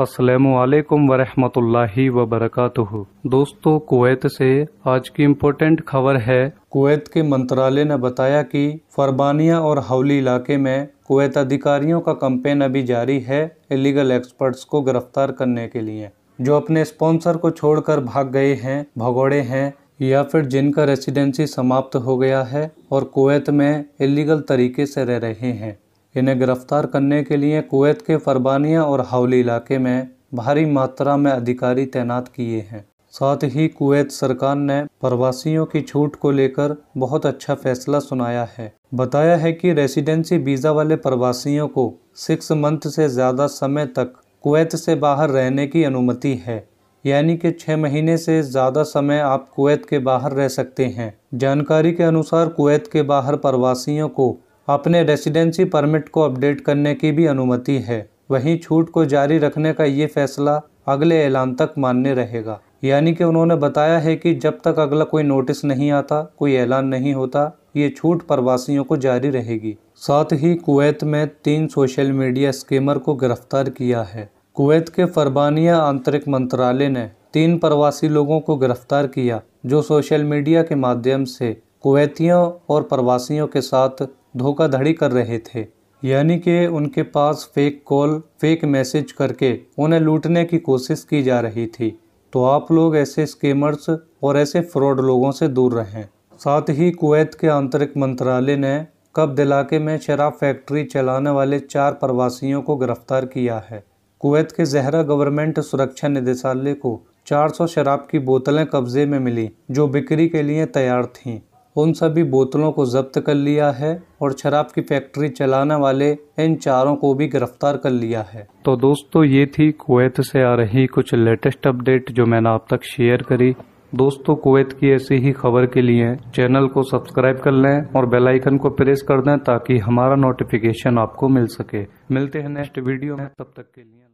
असलकम वरहमतुल्लाहि वबरकatuh दोस्तों कुवैत से आज की इम्पोर्टेंट खबर है कुवैत के मंत्रालय ने बताया कि फरबानिया और हवली इलाके में कुवैत अधिकारियों का कंपेन अभी जारी है इलीगल एक्सपर्ट्स को गिरफ्तार करने के लिए जो अपने स्पॉन्सर को छोड़कर भाग गए हैं भगोड़े हैं या फिर जिनका रेसिडेंसी समाप्त हो गया है और कुवैत में इलीगल तरीके से रह रहे हैं इन्हें गिरफ्तार करने के लिए कुवैत के फरबानिया और हावली इलाके में भारी मात्रा में अधिकारी तैनात किए हैं साथ ही कुवैत सरकार ने प्रवासियों की छूट को लेकर बहुत अच्छा फैसला सुनाया है बताया है कि रेसिडेंसी वीज़ा वाले प्रवासियों को सिक्स मंथ से ज़्यादा समय तक कुवैत से बाहर रहने की अनुमति है यानी कि छः महीने से ज़्यादा समय आप कुवैत के बाहर रह सकते हैं जानकारी के अनुसार कुवैत के बाहर प्रवासियों को अपने रेसिडेंसी परमिट को अपडेट करने की भी अनुमति है वहीं छूट को जारी रखने का ये फैसला अगले ऐलान तक मान्य रहेगा यानी कि उन्होंने बताया है कि जब तक अगला कोई नोटिस नहीं आता कोई ऐलान नहीं होता ये छूट प्रवासियों को जारी रहेगी साथ ही कुवैत में तीन सोशल मीडिया स्कीमर को गिरफ्तार किया है कुवैत के फरबानिया आंतरिक मंत्रालय ने तीन प्रवासी लोगों को गिरफ्तार किया जो सोशल मीडिया के माध्यम से कुवैतियों और प्रवासियों के साथ धोखाधड़ी कर रहे थे यानी कि उनके पास फेक कॉल फेक मैसेज करके उन्हें लूटने की कोशिश की जा रही थी तो आप लोग ऐसे स्कीमर्स और ऐसे फ्रॉड लोगों से दूर रहें साथ ही कुवैत के आंतरिक मंत्रालय ने कब इलाके में शराब फैक्ट्री चलाने वाले चार प्रवासियों को गिरफ्तार किया है कुवैत के जहरा गवर्नमेंट सुरक्षा निदेशालय को 400 शराब की बोतलें कब्जे में मिली जो बिक्री के लिए तैयार थीं उन सभी बोतलों को जब्त कर लिया है और शराब की फैक्ट्री चलाने वाले इन चारों को भी गिरफ्तार कर लिया है तो दोस्तों ये थी कुवैत से आ रही कुछ लेटेस्ट अपडेट जो मैंने आप तक शेयर करी दोस्तों कुवैत की ऐसी ही खबर के लिए चैनल को सब्सक्राइब कर लें और बेल आइकन को प्रेस कर दें ताकि हमारा नोटिफिकेशन आपको मिल सके मिलते हैं नेक्स्ट वीडियो में तब तक के लिए